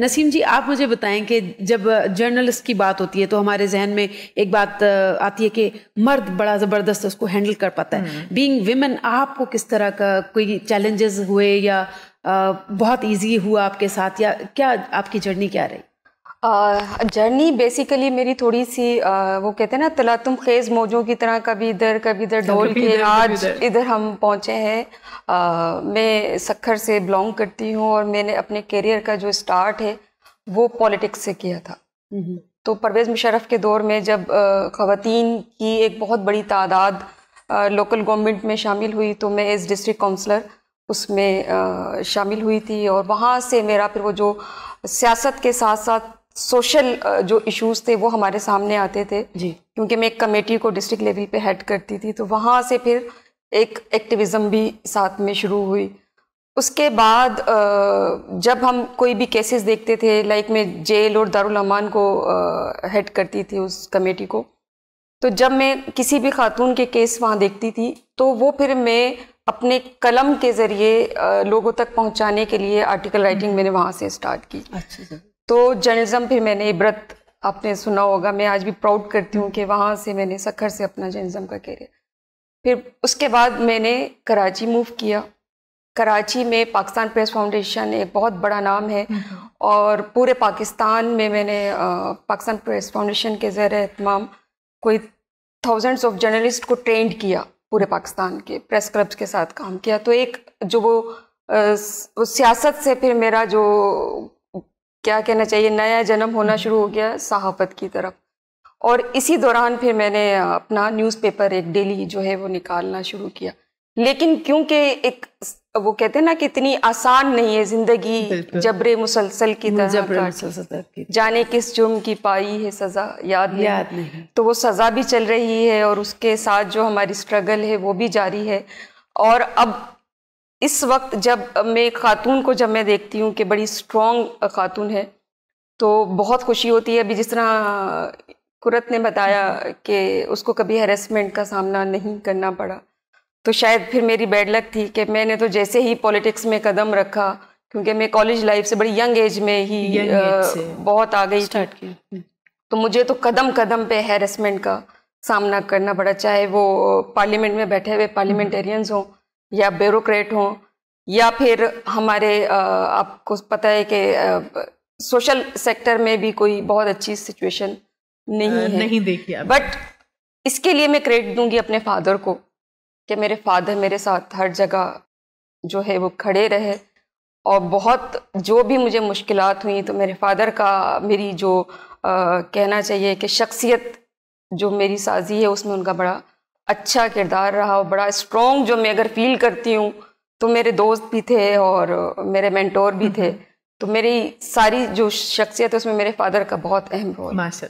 नसीम जी आप मुझे बताएं कि जब जर्नलिस्ट की बात होती है तो हमारे जहन में एक बात आती है कि मर्द बड़ा ज़बरदस्त उसको हैंडल कर पाता है बीइंग हम्म। विमेन आपको किस तरह का कोई चैलेंजेस हुए या बहुत इजी हुआ आपके साथ या क्या आपकी जर्नी क्या रही जर्नी बेसिकली मेरी थोड़ी सी uh, वो कहते हैं ना तलातुम खेज मौजों की तरह कभी इधर कभी इधर हाँ, ढोल के आज इधर हम पहुँचे हैं uh, मैं सखर से बिलोंग करती हूँ और मैंने अपने करियर का जो स्टार्ट है वो पॉलिटिक्स से किया था हम्म, हम्म। तो परवेज़ मुशरफ के दौर में जब uh, ख़वान की एक बहुत बड़ी तादाद लोकल गवर्नमेंट में शामिल हुई तो मैं एज डिस्ट्रिक्ट काउंसलर उसमें शामिल हुई थी और वहाँ से मेरा फिर वो जो सियासत के साथ साथ सोशल जो इश्यूज थे वो हमारे सामने आते थे जी क्योंकि मैं एक कमेटी को डिस्ट्रिक्ट लेवल पे हेड करती थी तो वहाँ से फिर एक एक्टिविज़्म भी साथ में शुरू हुई उसके बाद जब हम कोई भी केसेस देखते थे लाइक मैं जेल और दारुल अमान को हेड करती थी उस कमेटी को तो जब मैं किसी भी खातून के केस वहाँ देखती थी तो वो फिर मैं अपने कलम के ज़रिए लोगों तक पहुँचाने के लिए आर्टिकल हम्म। राइटिंग मैंने वहाँ से स्टार्ट की अच्छा, अच्छा। तो जर्नलिज्म फिर मैंने इब्रत आपने सुना होगा मैं आज भी प्राउड करती हूँ कि वहाँ से मैंने सखर से अपना जर्नलिज्म का कैरियर फिर उसके बाद मैंने कराची मूव किया कराची में पाकिस्तान प्रेस फाउंडेशन एक बहुत बड़ा नाम है हम्म, हम्म। और पूरे पाकिस्तान में मैंने पाकिस्तान प्रेस फाउंडेशन के ज़र अहतमाम कोई थाउजेंड्स ऑफ जर्नलिस्ट को ट्रेंड किया पूरे पाकिस्तान के प्रेस क्लब्स के साथ काम किया तो एक जो वो, वो सियासत से फिर मेरा जो क्या कहना चाहिए नया जन्म होना हम्म। शुरू हो गया सहाफत की तरफ और इसी दौरान फिर मैंने अपना न्यूज़पेपर एक डेली जो है वो निकालना शुरू किया लेकिन क्योंकि एक वो कहते हैं ना कि इतनी आसान नहीं है ज़िंदगी जबरे मुसलसल की तरह जबरे की जाने किस जुर्म की पाई है सज़ा याद नहीं याद नहीं तो वो सज़ा भी चल रही है और उसके साथ जो हमारी स्ट्रगल है वो भी जारी है और अब इस वक्त जब मैं खातून को जब मैं देखती हूँ कि बड़ी स्ट्रॉन्ग खातून है तो बहुत खुशी होती है अभी जिस तरह कुरत ने बताया कि उसको कभी हेरेसमेंट का सामना नहीं करना पड़ा तो शायद फिर मेरी बैड लक थी कि मैंने तो जैसे ही पॉलिटिक्स में कदम रखा क्योंकि मैं कॉलेज लाइफ से बड़ी यंग एज में ही आ, से बहुत आ गई की हम्म। तो मुझे तो कदम कदम पे हेरेसमेंट का सामना करना पड़ा चाहे वो पार्लियामेंट में बैठे हुए पार्लियामेंटेरियंस हों या ब्यूरोक्रेट हों या फिर हमारे आपको पता है कि सोशल सेक्टर में भी कोई बहुत अच्छी सिचुएशन नहीं है नहीं देखी बट इसके लिए मैं क्रेडिट दूंगी अपने फादर को कि मेरे फादर मेरे साथ हर जगह जो है वो खड़े रहे और बहुत जो भी मुझे मुश्किल हुई तो मेरे फादर का मेरी जो आ, कहना चाहिए कि शख्सियत जो मेरी साजी है उसमें उनका बड़ा अच्छा किरदार रहा बड़ा स्ट्रॉन्ग जो मैं अगर फील करती हूँ तो मेरे दोस्त भी थे और मेरे मेंटोर भी थे हम्म। तो मेरी सारी जो शख्सियत है उसमें मेरे फादर का बहुत अहम रोल माशा